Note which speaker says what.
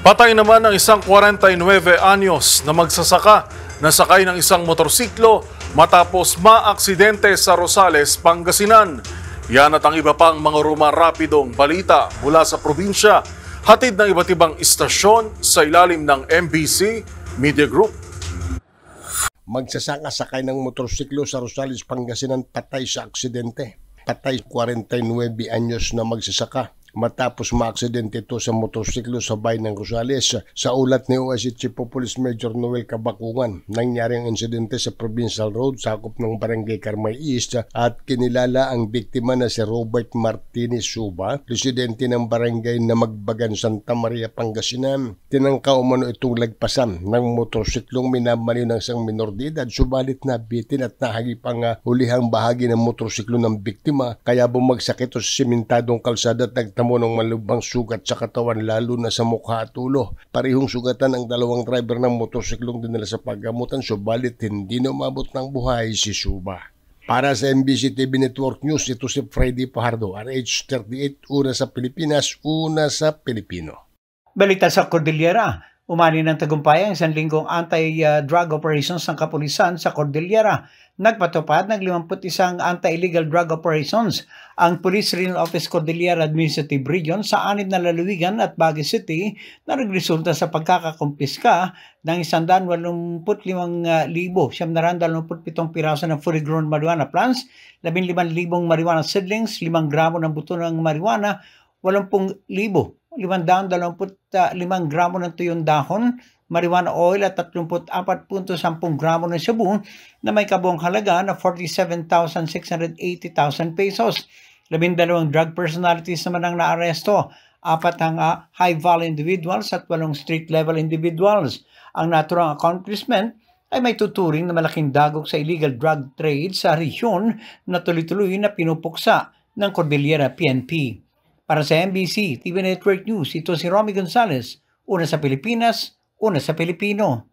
Speaker 1: Patay naman ang isang 49 anyos na magsasaka na sakay ng isang motorsiklo matapos maaksidente sa Rosales, Pangasinan. Yan at ang iba pang mga rumarapidong balita mula sa probinsya, hatid ng iba't ibang istasyon sa ilalim ng MBC Media Group.
Speaker 2: Magsasaka sakay ng motorsiklo sa Rosales, Pangasinan patay sa aksidente. Patay 49 anyos na magsasaka matapos maaksidente ito sa motorsiklo sa bayan ng Rosales. Sa ulat ni OSC Chief Police Major Noel Kabakungan, nangyari ang insidente sa Provincial Road sakop ng Barangay Carmay East at kinilala ang biktima na si Robert Martinez Suba, residente ng barangay na Magbagan Santa Maria, Pangasinan. Tinangka umano itong lagpasan ng motorsiklong minamaliw ng isang minor de edad subalit nabitin at nahagip ang uh, bahagi ng motorsiklo ng biktima kaya bumagsak ito sa simentadong kalsada at Nakita mo ng malubhang sugat sa katawan lalo na sa mukha at ulo. Parehong sugatan ang dalawang driver ng motorsiklong nila sa paggamutan subalit hindi na umabot ng buhay si Suba. Para sa MBC TV Network News, ito si Freddy Pajardo, RH38, una sa Pilipinas, una sa Pilipino.
Speaker 3: Balita sa Cordillera,
Speaker 2: Umani ng tagumpay ang isang linggong anti-drug operations ng
Speaker 3: kapulisan sa Cordillera. Nagpatupad ng 51 anti-illegal drug operations ang Police Regional Office Cordillera Administrative Region sa anib na lalawigan at Baguio City na nagresulta sa pagkakakumpiska ng 185,727 piraso ng fully grown marijuana plants, 15,000 marijuana seedlings, 5 gramo ng buto ng marijuana, 80,000 525 ah, gramo ng tuyong dahon, marijuana oil at 34.10 gramo ng sabon na may kabuang halaga na 47,680,000 pesos. Labindalawang drug personalities naman ang naaresto, apat ang ah, high-value individuals at walong street-level individuals. Ang naturang accomplishment ay may tuturing na malaking dagok sa illegal drug trade sa rehiyon na tuloy-tuloy na pinupuksa ng Cordillera PNP. Para sa MBC TV Network News, ito si Romy Gonzalez, una sa Pilipinas, una sa Pilipino.